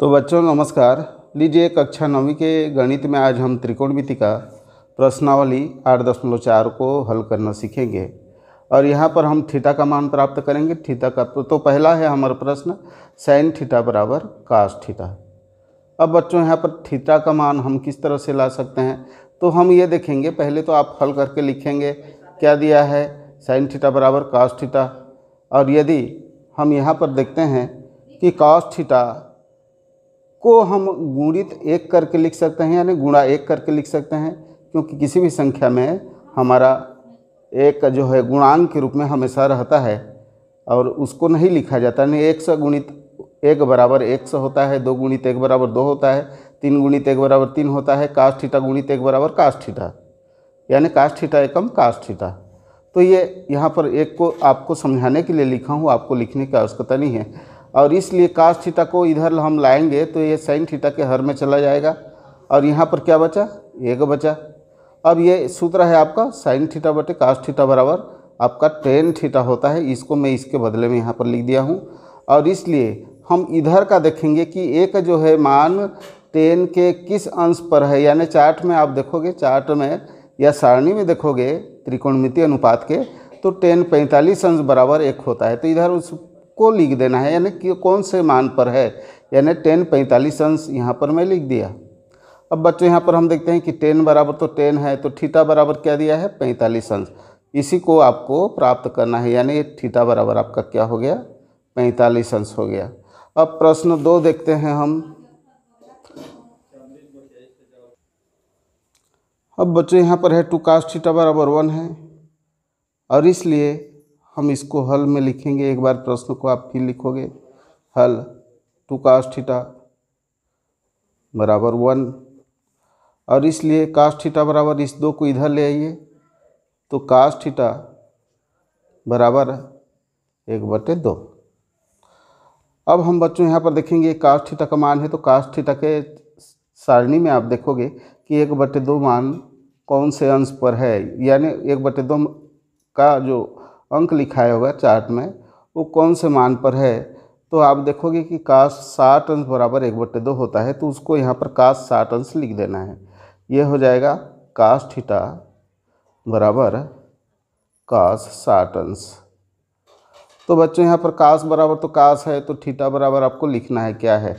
तो बच्चों नमस्कार लीजिए कक्षा नौवीं के गणित में आज हम त्रिकोणमिति का प्रश्नावली आठ दशमलव चार को हल करना सीखेंगे और यहाँ पर हम थीटा का मान प्राप्त करेंगे थीटा का तो, तो पहला है हमारा प्रश्न साइन थीटा बराबर कास थीटा अब बच्चों यहाँ पर थीटा का मान हम किस तरह से ला सकते हैं तो हम ये देखेंगे पहले तो आप हल करके लिखेंगे क्या दिया है साइन थीटा बराबर कास थीटा और यदि हम यहाँ पर देखते हैं कि कास थीटा को हम गुणित एक करके लिख सकते हैं यानी गुणा एक करके लिख सकते हैं क्योंकि किसी भी संख्या में हमारा एक जो है गुणांक के रूप में हमेशा रहता है और उसको नहीं लिखा जाता यानी एक सौ गुणित एक बराबर एक सौ होता है दो गुणित एक बराबर दो होता है तीन गुणित एक बराबर तीन होता है कास्ट थीटा गुणित एक बराबर कास्ट थीटा यानी कास्ट थीटा एकम कास्ट थीटा तो ये यहाँ पर एक को आपको समझाने के लिए लिखा हूँ आपको लिखने की आवश्यकता नहीं है और इसलिए कास्ट थीटा को इधर हम लाएंगे तो ये साइन थीटा के हर में चला जाएगा और यहाँ पर क्या बचा एक बचा अब ये सूत्र है आपका साइन थीटा बटे कास्ट थीटा बराबर आपका टेन थीटा होता है इसको मैं इसके बदले में यहाँ पर लिख दिया हूँ और इसलिए हम इधर का देखेंगे कि एक जो है मान टेन के किस अंश पर है यानी चार्ट में आप देखोगे चार्ट में या सारणी में देखोगे त्रिकोणमितीय अनुपात के तो टेन पैंतालीस अंश बराबर एक होता है तो इधर उस को लिख देना है यानी कि कौन से मान पर है यानी टेन पैंतालीस अंश यहाँ पर मैं लिख दिया अब बच्चों यहाँ पर हम देखते हैं कि टेन बराबर तो टेन है तो ठीटा बराबर क्या दिया है पैंतालीस अंश इसी को आपको प्राप्त करना है यानी ठीटा बराबर आपका क्या हो गया पैंतालीस अंश हो गया अब प्रश्न दो देखते हैं हम अब बच्चों यहाँ पर है टू कास्ट थीटा बराबर वन है और इसलिए हम इसको हल में लिखेंगे एक बार प्रश्न को आप फिर लिखोगे हल टू कास्ट थीटा बराबर वन और इसलिए कास्ट थीटा बराबर इस दो को इधर ले आइए तो कास्ट थीटा बराबर एक बटे दो अब हम बच्चों यहाँ पर देखेंगे कास्ट थीटा का मान है तो कास्ट थीटा के सारणी में आप देखोगे कि एक बटे दो मान कौन से अंश पर है यानी एक बटे दो का जो अंक लिखाया होगा चार्ट में वो कौन से मान पर है तो आप देखोगे कि काश साठ अंश बराबर एक बट्टे दो होता है तो उसको यहाँ पर काश साठ अंश लिख देना है ये हो जाएगा काश ठीटा बराबर काश साठ अंश तो बच्चों यहाँ पर काश बराबर तो काश है तो ठीटा बराबर आपको लिखना है क्या है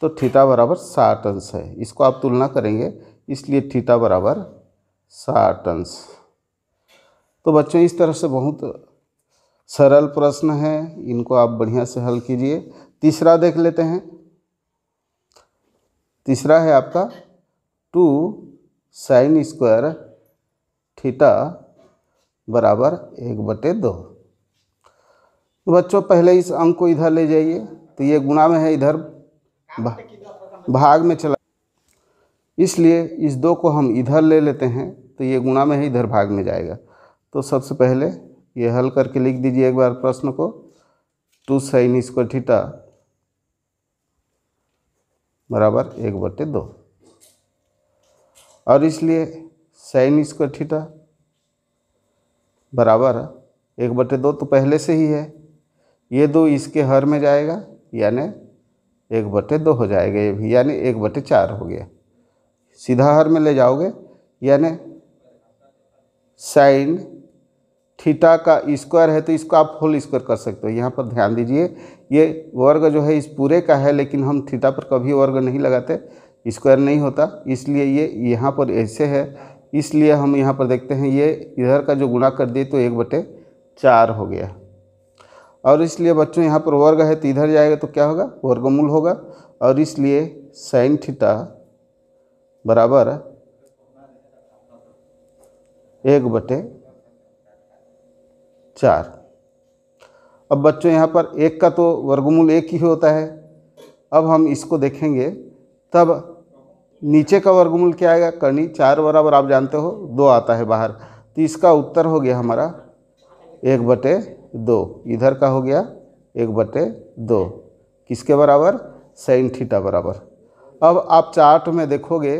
तो ठीटा बराबर साठ अंश है इसको आप तुलना करेंगे इसलिए ठीटा बराबर साठ अंश तो बच्चों इस तरह से बहुत सरल प्रश्न है इनको आप बढ़िया से हल कीजिए तीसरा देख लेते हैं तीसरा है आपका टू साइन स्क्वायर थीटा बराबर एक बटे दो तो बच्चों पहले इस अंक को इधर ले जाइए तो ये गुणा में है इधर भा, भाग में चला इसलिए इस दो को हम इधर ले लेते हैं तो ये गुणा में है इधर भाग में जाएगा तो सबसे पहले ये हल करके लिख दीजिए एक बार प्रश्न को टू साइन स्क्वायर थीटा बराबर एक बटे दो और इसलिए साइन स्क्वायर थीटा बराबर एक बटे दो तो पहले से ही है ये दो इसके हर में जाएगा यानी एक बटे दो हो जाएगा ये भी यानी एक बटे चार हो गया सीधा हर में ले जाओगे यानी साइन थीटा का स्क्वायर है तो इसको आप होल स्क्वायर कर सकते हो यहाँ पर ध्यान दीजिए ये वर्ग जो है इस पूरे का है लेकिन हम थीटा पर कभी वर्ग नहीं लगाते स्क्वायर नहीं होता इसलिए ये यहाँ पर ऐसे है इसलिए हम यहाँ पर देखते हैं ये इधर का जो गुणा कर दिए तो एक बटे चार हो गया और इसलिए बच्चों यहाँ पर वर्ग है तो इधर जाएगा तो क्या होगा वर्गमूल होगा और इसलिए साइन थीटा बराबर एक बटे चार अब बच्चों यहाँ पर एक का तो वर्गमूल एक ही होता है अब हम इसको देखेंगे तब नीचे का वर्गमूल क्या आएगा करनी चार बराबर आप जानते हो दो आता है बाहर तो इसका उत्तर हो गया हमारा एक बटे दो इधर का हो गया एक बटे दो किसके बराबर साइन थीटा बराबर अब आप चार्ट में देखोगे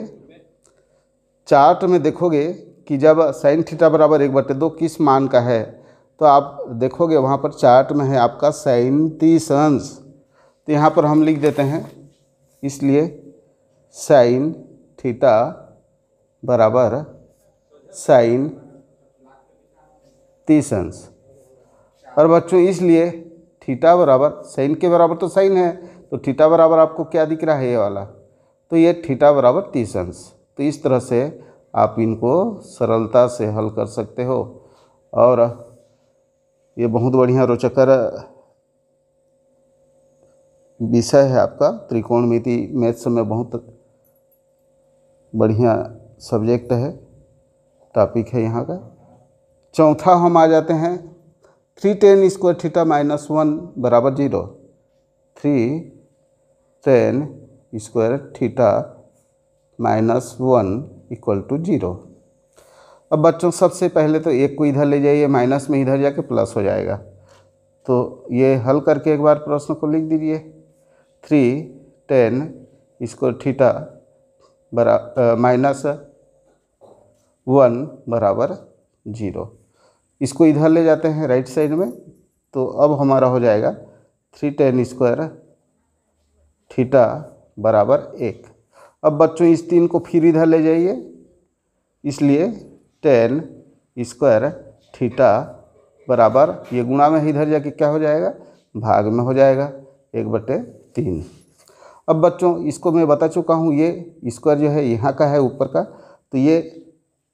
चार्ट में देखोगे कि जब साइन थीटा बराबर एक बटे दो किस मान का है तो आप देखोगे वहाँ पर चार्ट में है आपका साइंतीसंस तो यहाँ पर हम लिख देते हैं इसलिए साइन थीटा बराबर साइन तीसंस और बच्चों इसलिए थीटा बराबर साइन के बराबर तो साइन है तो थीटा बराबर आपको क्या दिख रहा है ये वाला तो ये थीटा बराबर तीसंस तो इस तरह से आप इनको सरलता से हल कर सकते हो और ये बहुत बढ़िया रोचकर विषय है आपका त्रिकोणमिति मैथ्स में बहुत बढ़िया सब्जेक्ट है टॉपिक है यहाँ का चौथा हम आ जाते हैं three tan square theta minus one बराबर zero three tan square theta minus one equal to zero अब बच्चों सबसे पहले तो एक को इधर ले जाइए माइनस में इधर जाके प्लस हो जाएगा तो ये हल करके एक बार प्रश्न को लिख दीजिए थ्री टेन इसको थीटा बरा माइनस वन बराबर जीरो इसको इधर ले जाते हैं राइट साइड में तो अब हमारा हो जाएगा थ्री टेन स्क्वायर थीटा बराबर एक अब बच्चों इस तीन को फिर इधर ले जाइए इसलिए टेन स्क्वायर थीटा बराबर ये गुणा में इधर जाके क्या हो जाएगा भाग में हो जाएगा एक बटे तीन अब बच्चों इसको मैं बता चुका हूँ ये स्क्वायर जो है यहाँ का है ऊपर का तो ये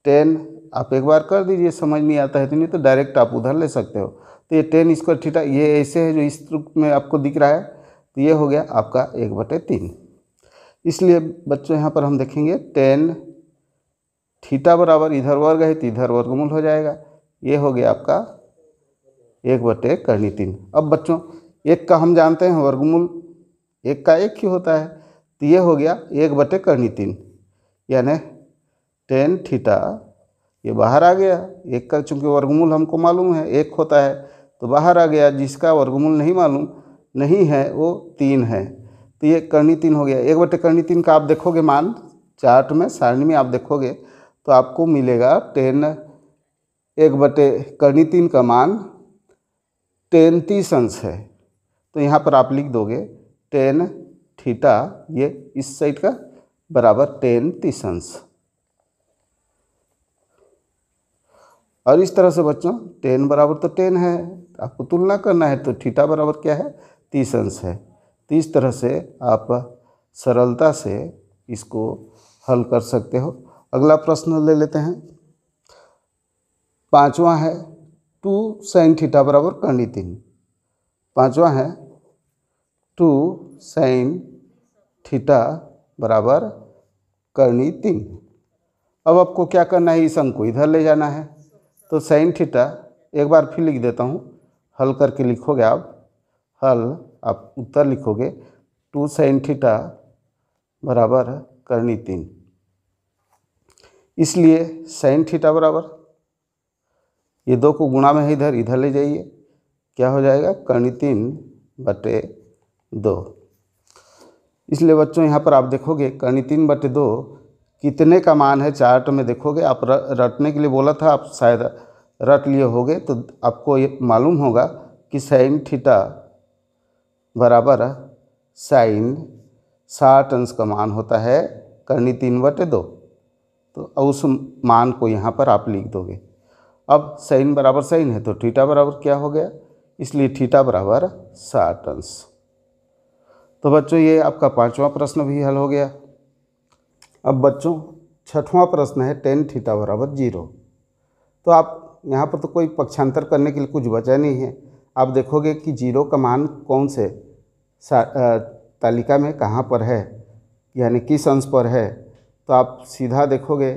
टेन आप एक बार कर दीजिए समझ नहीं आता है तो नहीं तो डायरेक्ट आप उधर ले सकते हो तो ये टेन स्क्वायर थीटा ये ऐसे है जो इस रूप में आपको दिख रहा है तो ये हो गया आपका एक बटे तीन इसलिए बच्चों यहाँ पर हम देखेंगे टेन थीटा बराबर इधर वर्ग है तो इधर वर्गमूल हो जाएगा ये हो गया आपका एक बटे करनी तीन अब बच्चों एक का हम जानते हैं वर्गमूल एक का एक ही होता है तो ये हो गया एक बटे करनी तीन यानी टेन थीटा ये बाहर आ गया एक का चूंकि वर्गमूल हमको मालूम है एक होता है तो बाहर आ गया जिसका वर्गमूल नहीं मालूम नहीं है वो तीन है तो ये करनी तीन हो गया एक बटे करनी तीन का आप देखोगे मान चार्ट में सारणी में आप देखोगे तो आपको मिलेगा टेन एक बटे करनी तीन का मान टेन तीस अंश है तो यहाँ पर आप लिख दोगे टेन थीटा ये इस साइड का बराबर टेन तीस अंश और इस तरह से बच्चों टेन बराबर तो टेन है आपको तुलना करना है तो थीटा बराबर क्या है तीस अंश है तो इस तरह से आप सरलता से इसको हल कर सकते हो अगला प्रश्न ले लेते हैं पांचवा है टू साइन थीटा बराबर करनी तीन पांचवा है टू साइन थीटा बराबर करनी तीन अब आपको क्या करना है इस अंक को इधर ले जाना है तो साइन थीटा एक बार फिर लिख देता हूँ हल करके लिखोगे आप हल आप उत्तर लिखोगे टू साइन थीटा बराबर करनी तीन इसलिए साइन थीटा बराबर ये दो को गुणा में इधर इधर ले जाइए क्या हो जाएगा कर्णी तीन बटे दो इसलिए बच्चों यहाँ पर आप देखोगे कर्णी तीन बटे दो कितने का मान है चार्ट में देखोगे आप रटने के लिए बोला था आप शायद रट लिए होगे तो आपको ये मालूम होगा कि साइन थीटा बराबर साइन साठ अंश का मान होता है कर्णी तीन बटे दो तो उस मान को यहाँ पर आप लिख दोगे अब साइन बराबर साइन है तो थीटा बराबर क्या हो गया इसलिए थीटा बराबर साठ अंश तो बच्चों ये आपका पांचवा प्रश्न भी हल हो गया अब बच्चों छठवां प्रश्न है टेन थीटा बराबर जीरो तो आप यहाँ पर तो कोई पक्षांतर करने के लिए कुछ बचा नहीं है आप देखोगे कि जीरो का मान कौन से तालिका में कहाँ पर है यानी किस अंश पर है तो आप सीधा देखोगे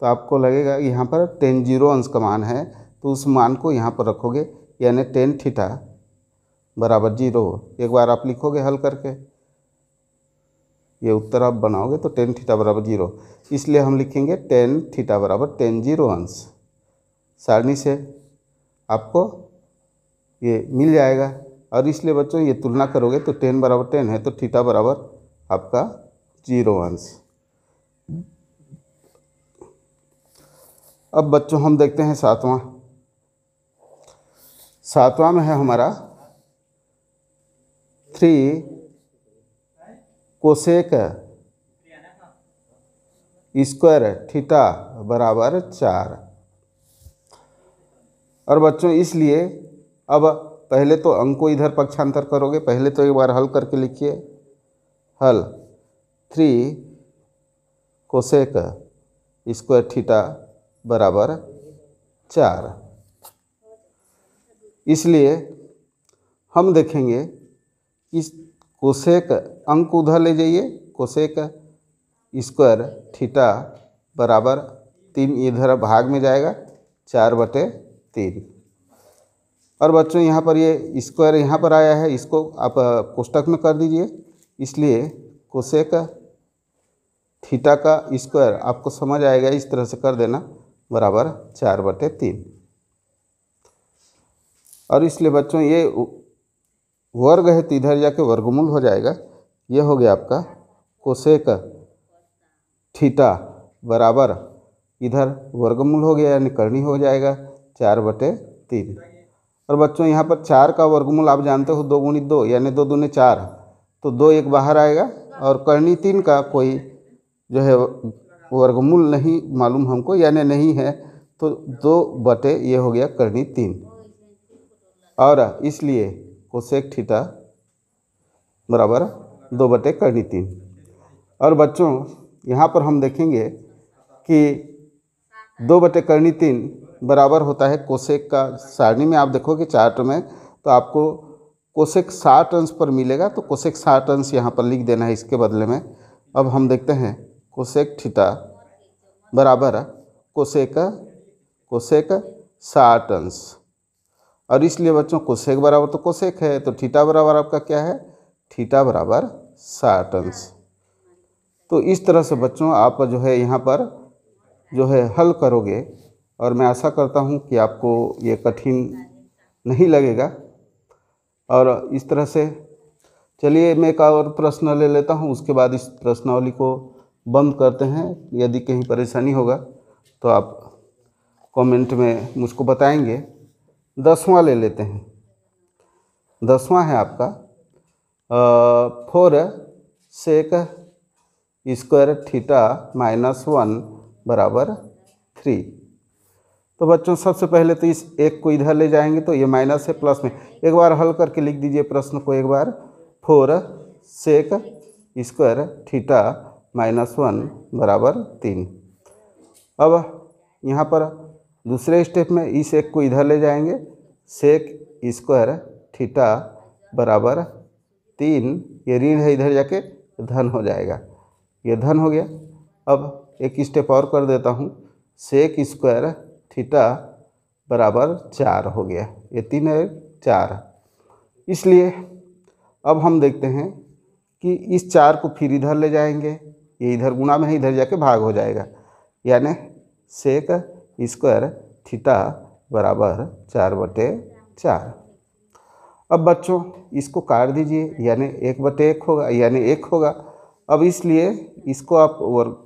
तो आपको लगेगा यहाँ पर टेन जीरो अंश का मान है तो उस मान को यहाँ पर रखोगे यानी टेन थीटा बराबर जीरो एक बार आप लिखोगे हल करके ये उत्तर आप बनाओगे तो टेन थीटा बराबर जीरो इसलिए हम लिखेंगे टेन थीटा बराबर टेन जीरो अंश सारणी से आपको ये मिल जाएगा और इसलिए बच्चों ये तुलना करोगे तो टेन बराबर टेन है तो थीटा बराबर आपका जीरो अंश अब बच्चों हम देखते हैं सातवां सातवां में है हमारा थ्री कोसेक स्क्वायर थीटा बराबर चार और बच्चों इसलिए अब पहले तो अंको इधर पक्षांतर करोगे पहले तो एक बार हल करके लिखिए हल थ्री कोसेक स्क्वायर थीटा बराबर चार इसलिए हम देखेंगे इस कोशेक अंक उधर ले जाइए कोसेक स्क्वायर थीटा बराबर तीन इधर भाग में जाएगा चार बटे तीन और बच्चों यहाँ पर ये स्क्वायर यहाँ पर आया है इसको आप कोष्टक में कर दीजिए इसलिए कोसेक थीटा का स्क्वायर आपको समझ आएगा इस तरह से कर देना बराबर चार बटे तीन और इसलिए बच्चों ये वर्ग है तो इधर जाके वर्गमूल हो जाएगा ये हो गया आपका कोसेक थीटा बराबर इधर वर्गमूल हो गया यानी करणी हो जाएगा चार बटे तीन और बच्चों यहाँ पर चार का वर्गमूल आप जानते हो दो गुणित दो यानी दो दूने चार तो दो एक बाहर आएगा और करणी तीन का कोई जो है वर्गमूल नहीं मालूम हमको यानी नहीं है तो दो बटे ये हो गया करनी तीन और इसलिए कोशेक ठीटा बराबर दो बटे करनी तीन और बच्चों यहाँ पर हम देखेंगे कि दो बटे करनी तीन बराबर होता है कोशेक का सारणी में आप देखोगे चार्ट में तो आपको कोशेक साठ अंश पर मिलेगा तो कोशेक साठ अंश यहाँ पर लिख देना है इसके बदले में अब हम देखते हैं कोसेक थीटा बराबर कोसेक कोसेक साठ अंश और इसलिए बच्चों कोसेक बराबर तो कोसेक है तो थीटा बराबर आपका क्या है थीटा बराबर साठ अंश तो इस तरह से बच्चों आप जो है यहाँ पर जो है हल करोगे और मैं आशा करता हूँ कि आपको ये कठिन नहीं लगेगा और इस तरह से चलिए मैं एक और प्रश्न ले लेता हूँ उसके बाद इस प्रश्नावली को बंद करते हैं यदि कहीं परेशानी होगा तो आप कमेंट में मुझको बताएंगे दसवां ले लेते हैं दसवां है आपका four sec square theta minus one बराबर थ्री तो बच्चों सबसे पहले तो इस एक को इधर ले जाएंगे तो ये माइनस है प्लस में एक बार हल करके लिख दीजिए प्रश्न को एक बार four sec square theta minus one बराबर तीन अब यहाँ पर दूसरे स्टेप में इस एक को इधर ले जाएंगे सेक स्क्वायर थीटा बराबर तीन ये ऋण है इधर जाके धन हो जाएगा ये धन हो गया अब एक स्टेप और कर देता हूँ सेक स्क्वायर थीटा बराबर चार हो गया ये तीन है चार इसलिए अब हम देखते हैं कि इस चार को फिर इधर ले जाएंगे ये इधर गुणा में है इधर जाके भाग हो जाएगा यानी सेक स्क्वायर थीटा बराबर चार बटे चार अब बच्चों इसको काट दीजिए यानी एक बटे एक होगा यानी एक होगा अब इसलिए इसको आप वर्ग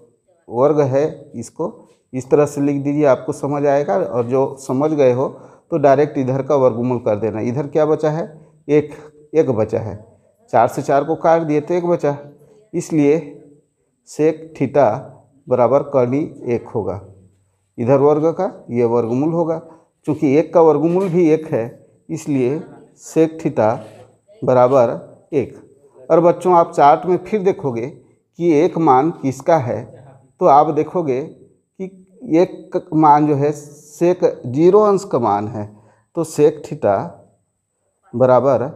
वर्ग है इसको इस तरह से लिख दीजिए आपको समझ आएगा और जो समझ गए हो तो डायरेक्ट इधर का वर्गमूल कर देना इधर क्या बचा है एक एक बचा है चार से चार को काट दिए तो एक बचा इसलिए सेक थीटा बराबर कर्णी एक होगा इधर वर्ग का ये वर्गमूल होगा चूँकि एक का वर्गमूल भी एक है इसलिए सेक थीटा बराबर एक और बच्चों आप चार्ट में फिर देखोगे कि एक मान किसका है तो आप देखोगे कि एक मान जो है सेक जीरो अंश का मान है तो सेक थीटा बराबर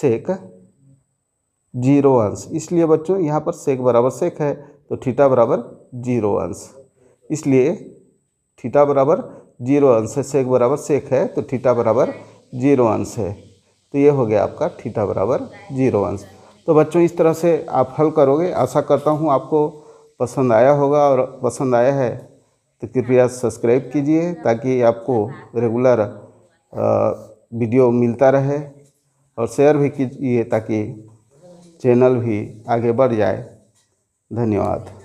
सेक जीरो अंश इसलिए बच्चों यहाँ पर सेक बराबर सेक है तो थीटा बराबर जीरो अंश इसलिए थीटा बराबर जीरो अंश है सेक बराबर सेक है तो थीटा बराबर जीरो अंश है तो ये हो गया आपका थीटा बराबर जीरो अंश तो बच्चों इस तरह से आप हल करोगे आशा करता हूँ आपको पसंद आया होगा और पसंद आया है तो कृपया सब्सक्राइब कीजिए ताकि आपको रेगुलर वीडियो मिलता रहे और शेयर भी कीजिए ताकि चैनल भी आगे बढ़ जाए धन्यवाद